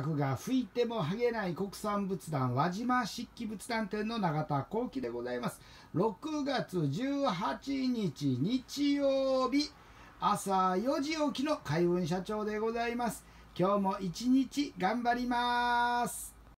閣が吹いても剥げない国産仏壇輪島漆器仏壇店の永田幸喜でございます6月18日日曜日朝4時起きの海運社長でございます今日も一日頑張ります